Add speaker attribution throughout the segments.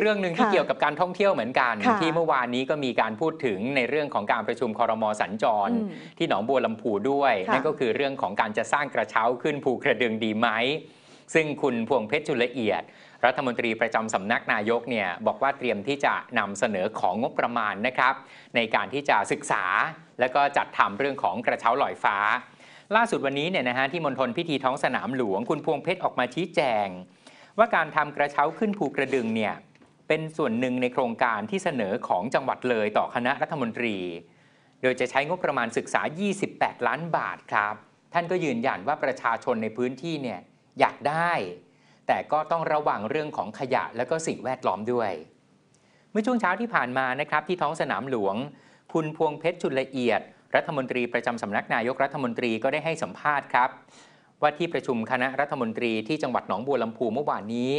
Speaker 1: เรื่องหนึ่งที่เกี่ยวกับการท่องเที่ยวเหมือนกัน ที่เมื่อวานนี้ก็มีการพูดถึงในเรื่องของการประชุมคอรมอสัญจรที่หนองบัวลำพูด้วย นั่นก็คือเรื่องของการจะสร้างกระเช้าขึ้นภูกระดึงดีไหม ซึ่งคุณพวงเพชรจุลเอียด รัฐมนตรีประจำสำนักนายกเนี่ยบอกว่าเตรียมที่จะนำเสนอของงบประมาณนะครับ ในการที่จะศึกษาและก็จัดทำเรื่องของกระเช้าลอยฟ้า ล่าสุดวันนี้เนี่ยนะฮะที่มณฑลพิธีท้องสนามหลวง คุณพวงเพชรออกมาชี้แจง ว่าการทำกระเช้าขึ้นภูกระดึงเนี่ยเป็นส่วนหนึ่งในโครงการที่เสนอของจังหวัดเลยต่อคณะรัฐมนตรี โดยจะใช้งบประมาณศึกษา 28 ล้านบาทครับ ท่านก็ยืนยันว่าประชาชนในพื้นที่เนี่ยอยากได้ แต่ก็ต้องระวังเรื่องของขยะและก็สิ่งแวดล้อมด้วย เมื่อช่วงเช้าที่ผ่านมานะครับที่ท้องสนามหลวง คุณพวงเพชรจุลละเอียด รัฐมนตรีประจำสำนักนายกรัฐมนตรีก็ได้ให้สัมภาษณ์ครับว่าที่ประชุมคณะรัฐมนตรีที่จังหวัดหนองบัวลำพูเมื่อวานนี้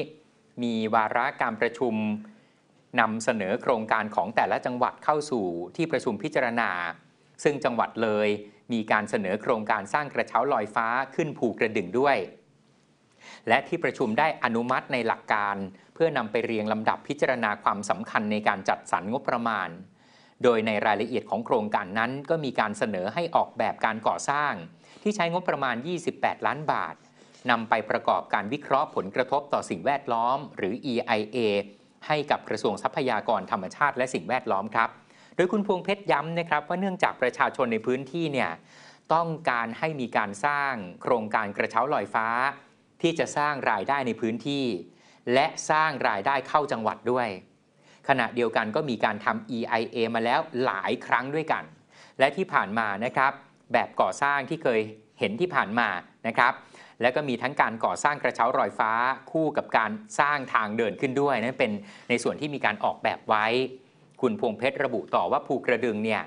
Speaker 1: มีวาระการประชุมนำเสนอโครงการของแต่ละจังหวัดเข้าสู่ที่ประชุมพิจารณา ซึ่งจังหวัดเลยมีการเสนอโครงการสร้างกระเช้าลอยฟ้าขึ้นภูกระดึงด้วย และที่ประชุมได้อนุมัติในหลักการ เพื่อนำไปเรียงลำดับพิจารณาความสำคัญในการจัดสรรงบประมาณ โดยในรายละเอียดของโครงการนั้นก็มีการเสนอให้ออกแบบการก่อสร้าง ที่ใช้งบประมาณ 28 ล้านบาทนำไปประกอบการวิเคราะห์ผลกระทบต่อสิ่งแวดล้อม หรือ EIA ให้กับกระทรวงทรัพยากรธรรมชาติ และสิ่งแวดล้อมครับ โดยคุณพวงเพชรย้ำนะครับ ว่าเนื่องจากประชาชนในพื้นที่เนี่ยต้องการให้มีการสร้างโครงการกระเช้าลอยฟ้า ที่จะสร้างรายได้ในพื้นที่ และสร้างรายได้เข้าจังหวัดด้วย ขณะเดียวกันก็มีการทำ EIA มาแล้วหลายครั้งด้วยกัน และที่ผ่านมานะครับ แบบก่อสร้างที่เคยเห็นที่ผ่านมานะครับแล้วก็มีทั้งการก่อสร้างกระเช้ารอยฟ้าคู่กับการสร้างทางเดินขึ้นด้วยนั่นเป็นในส่วนที่มีการออกแบบไว้ คุณพวงเพชรระบุต่อว่าภูกระดึงเนี่ย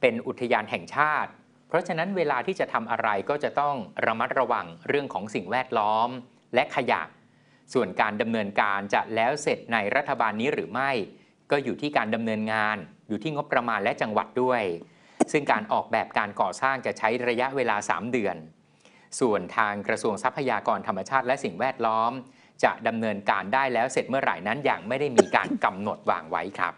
Speaker 1: เป็นอุทยานแห่งชาติ เพราะฉะนั้นเวลาที่จะทำอะไรก็จะต้องระมัดระวังเรื่องของสิ่งแวดล้อมและขยะ ส่วนการดำเนินการจะแล้วเสร็จในรัฐบาลนี้หรือไม่ ก็อยู่ที่การดำเนินงาน อยู่ที่งบประมาณและจังหวัดด้วย ซึ่งการออกแบบการก่อสร้างจะใช้ระยะเวลา 3 เดือนส่วนทางกระทรวงทรัพยากรธรรมชาติและสิ่งแวดล้อม จะดำเนินการได้แล้วเสร็จเมื่อไหร่นั้นอย่างไม่ได้มีการกำหนดวางไว้ครับ